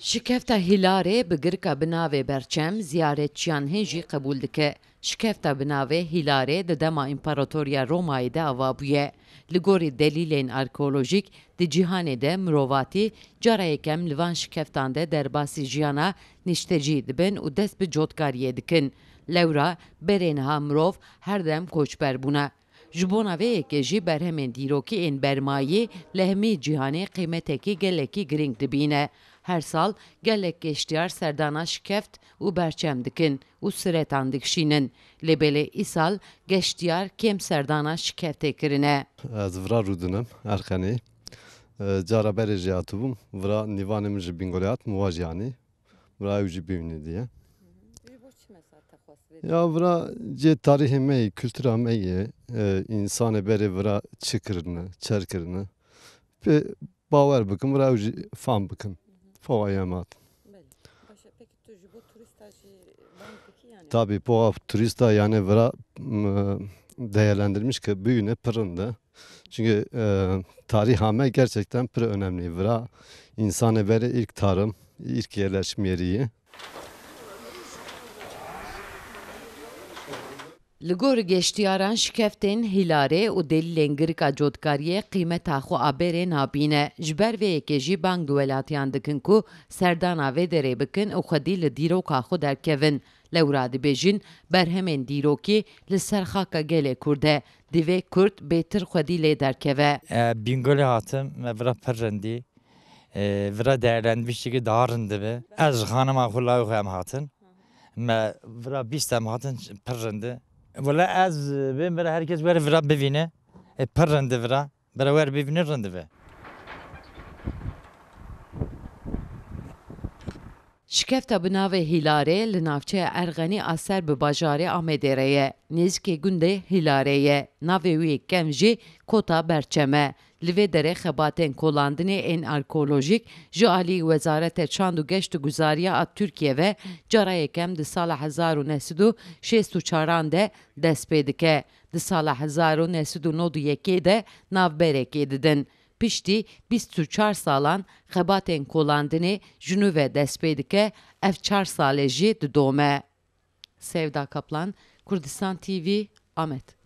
Şikefta Hilare, bi girka bi berçem ziyaretçiyan hin jî qebûl dike. Şikefta bi navê Hilarê di dema İmparatoriya Romayê de ava bûye. Li gorî delîlên arkeolojîk de mirovatî cara yekem Livan van şikeftan de derbasî jiyana niştecî dibin û dest bi cotkariyê dikin. Lewra berên her dem koçber buna ji bo navê yekê berhemên dîrokî ên bermayî li hemî cîhanê qîmetekî gelekî giring dibîne. Her sal gelek geştiyar serdana şikeft u berçem dikin û siretan dikşînin. Lêbelê îsal geştiyar kêm serdana şikeftê ekirine. Ez vira rûdinim Erxenê. Ee, cara berê jiyatibûm, vira nîvanê min ji bingolê hat muva jiyanî, vira diye. Ya vura je tarihi mey, kültüra mey, e, e, insane beri vura çıkırını, çerkırını. Pe bawer bakın, vura uji fan bikim. Fawayamat. Tabi bu turista yani vura değerlendirmiş ki büyüne pırındı. Çünkü e, tarihame gerçekten pır önemli. Vura insan evveli ilk tarım, ilk yerleşim yeriyi. Li gor geştiyaran şikeftên Hilarê û delîlên girika cotkariyê qîmeta xwe aberê nabîne. Ji ber vê yekê jî bang di welatiyan dikin ku serdana vê derê bikin û xwedî li dîroka xwe derkevin. Lewra dibêjin berhemên dîrokî li ser xaka gelê Kurd e. Divê Kurd bêtir xwedî lê derkeve. E, bingolê hatim me vira pirrindî. E, vira değerlendirmişliği dağırın dibi. Ez hanıma hulayu hem hatın. Me vira bistem hatın pirrindi. ولا از بمره هر کس بره ورا ببینه پر ورا بره ور ببینه رنده Şikefta bina ve hilare li navçeya Ergani aser, ser bi bajarê Amedê re ye. Nêzikê gundê hilare ye. kota berçeme. livedere xebaten kolandini en arkeolojik, ên arkeolojîk ji alî Wezarete Çand û Geşt û Guzariya a Tirkiye ve cara yekem di sala 1964 de dest pê dike. Di sala 1991 de navberekê didin. Pişti biz û çar salan xebatên kolandinê ji ve destpê dike ev çar salê jî didome. Sevda Kaplan, Kurdistan TV, Ahmet